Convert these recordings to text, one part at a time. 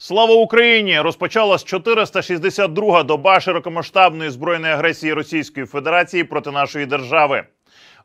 Слава Україні! Розпочалась 462-га доба широкомасштабної збройної агресії Російської Федерації проти нашої держави.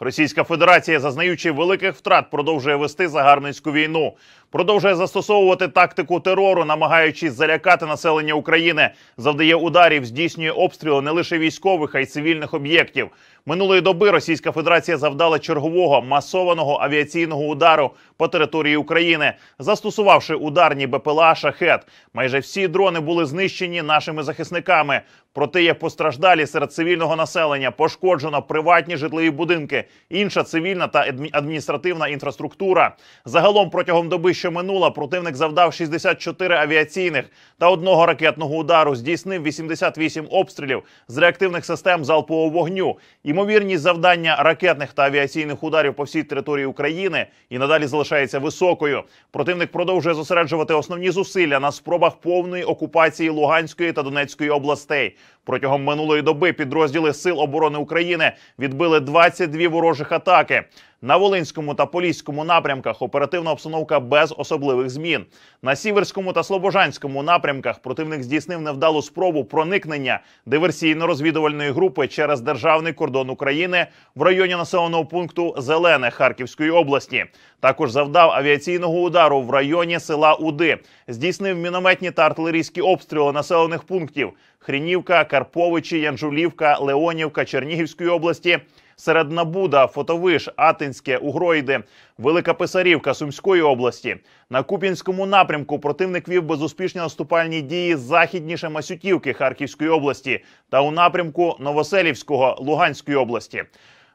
Російська Федерація, зазнаючи великих втрат, продовжує вести загарницьку війну, продовжує застосовувати тактику терору, намагаючись залякати населення України, завдає ударів, здійснює обстріли не лише військових, а й цивільних об'єктів. Минулої доби Російська Федерація завдала чергового масованого авіаційного удару по території України, застосувавши ударні БПЛА шахет. Майже всі дрони були знищені нашими захисниками. Проте є постраждалі серед цивільного населення, пошкоджено приватні житлові будинки, інша цивільна та адміністративна інфраструктура. Загалом протягом доби, що минула, противник завдав 64 авіаційних та одного ракетного удару. Здійснив 88 обстрілів з реактивних систем залпового вогню. Ймовірність завдання ракетних та авіаційних ударів по всій території України і надалі залишається високою. Противник продовжує зосереджувати основні зусилля на спробах повної окупації Луганської та Донецької областей. Протягом минулої доби підрозділи Сил оборони України відбили 22 ворожих атаки. На Волинському та Поліському напрямках оперативна обстановка без особливих змін. На Сіверському та Слобожанському напрямках противник здійснив невдалу спробу проникнення диверсійно-розвідувальної групи через державний кордон України в районі населеного пункту Зелене Харківської області. Також завдав авіаційного удару в районі села Уди, здійснив мінометні та артилерійські обстріли населених пунктів Хрінівка, Карповичі, Янжулівка, Леонівка, Чернігівської області серед Набуда, Фотовиш, Атинське, Угройди, Велика Писарівка Сумської області. На Купінському напрямку противник вів безуспішні наступальні дії західніше Масютівки Харківської області та у напрямку Новоселівського Луганської області.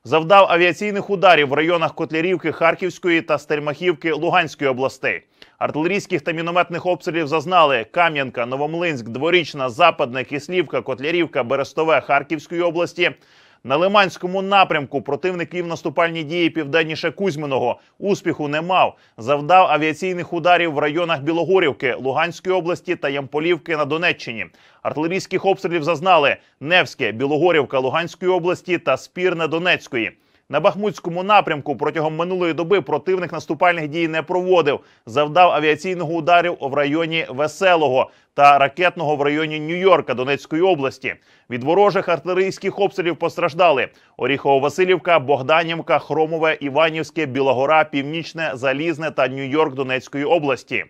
Завдав авіаційних ударів в районах Котлярівки Харківської та Стельмахівки Луганської областей. Артилерійських та мінометних обстрілів зазнали Кам'янка, Новомлинськ, Дворічна, Западна, Кислівка, Котлярівка, Берестове Харківської області. На Лиманському напрямку противників наступальні дії південніше Кузьминого. Успіху не мав. Завдав авіаційних ударів в районах Білогорівки, Луганської області та Ямполівки на Донеччині. Артилерійських обстрілів зазнали Невське, Білогорівка, Луганської області та Спірне Донецької. На Бахмутському напрямку протягом минулої доби противник наступальних дій не проводив, завдав авіаційного ударів в районі Веселого та ракетного в районі Нью-Йорка Донецької області. Від ворожих артилерійських обстрілів постраждали: Оріхово-Василівка, Богданівка, Хромове, Іванівське, Білогора, Північне, Залізне та Нью-Йорк Донецької області.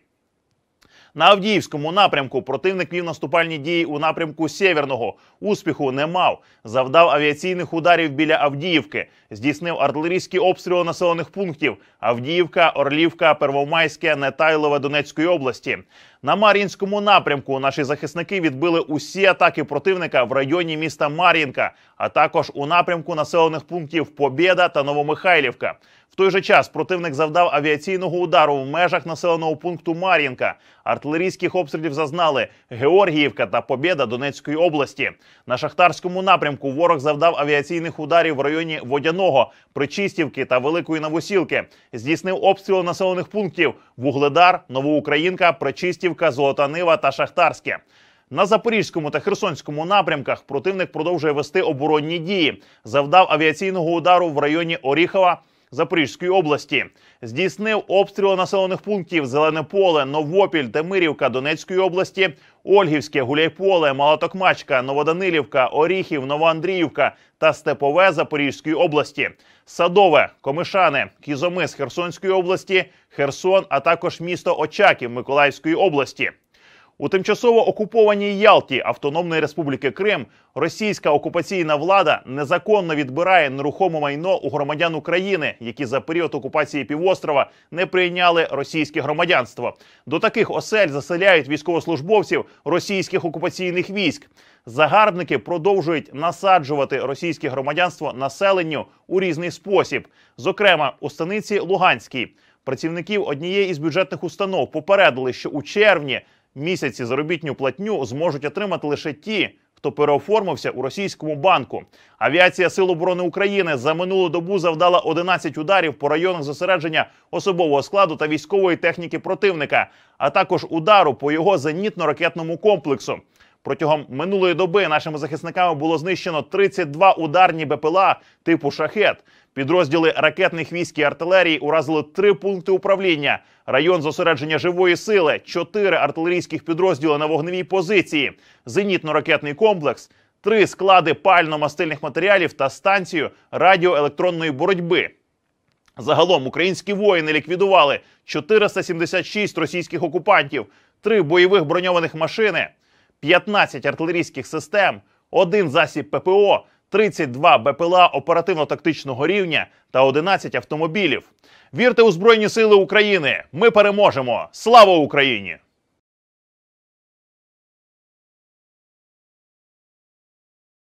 На Авдіївському напрямку противник вів наступальні дії у напрямку Северного. Успіху не мав. Завдав авіаційних ударів біля Авдіївки, здійснив артилерійські обстріли населених пунктів: Авдіївка, Орлівка, Первомайське, Нетайлове Донецької області. На Мар'їнському напрямку наші захисники відбили усі атаки противника в районі міста Мар'їнка а також у напрямку населених пунктів Побєда та Новомихайлівка. В той же час противник завдав авіаційного удару в межах населеного пункту Мар'їнка. Артилерійських обстрілів зазнали Георгіївка та Побєда Донецької області. На шахтарському напрямку ворог завдав авіаційних ударів в районі Водяного, Причистівки та Великої Новосілки. Здійснив обстріл населених пунктів Вугледар, Новоукраїнка, Причистівка, Золота Нива та Шахтарське. На запорізькому та херсонському напрямках противник продовжує вести оборонні дії, завдав авіаційного удару в районі Оріхова. Запорізької області здійснив обстріли населених пунктів Зелене поле, Новопіль, Темирівка, Донецької області, Ольгівське, Гуляйполе, Малатокмачка, Новоданилівка, Оріхів, Новоандріївка та Степове Запорізької області, Садове, Комишане, Кізомис Херсонської області, Херсон, а також місто Очаків Миколаївської області. У тимчасово окупованій Ялті Автономної Республіки Крим російська окупаційна влада незаконно відбирає нерухоме майно у громадян України, які за період окупації півострова не прийняли російське громадянство. До таких осель заселяють військовослужбовців російських окупаційних військ. Загарбники продовжують насаджувати російське громадянство населенню у різний спосіб, зокрема у станиці Луганській. Працівників однієї із бюджетних установ попередили, що у червні місяці заробітню платню зможуть отримати лише ті, хто переоформився у російському банку. Авіація Сил оборони України за минулу добу завдала 11 ударів по районах зосередження особового складу та військової техніки противника, а також удару по його зенітно-ракетному комплексу. Протягом минулої доби нашими захисниками було знищено 32 ударні БПЛА типу шахет. Підрозділи ракетних військ і артилерії уразили три пункти управління, район зосередження живої сили, чотири артилерійських підрозділи на вогневій позиції, зенітно-ракетний комплекс, три склади пально-мастильних матеріалів та станцію радіоелектронної боротьби. Загалом українські воїни ліквідували 476 російських окупантів, три бойових броньованих машини. 15 артилерійських систем, один засіб ППО, 32 БПЛА оперативно-тактичного рівня та 11 автомобілів. Вірте у Збройні Сили України! Ми переможемо! Слава Україні!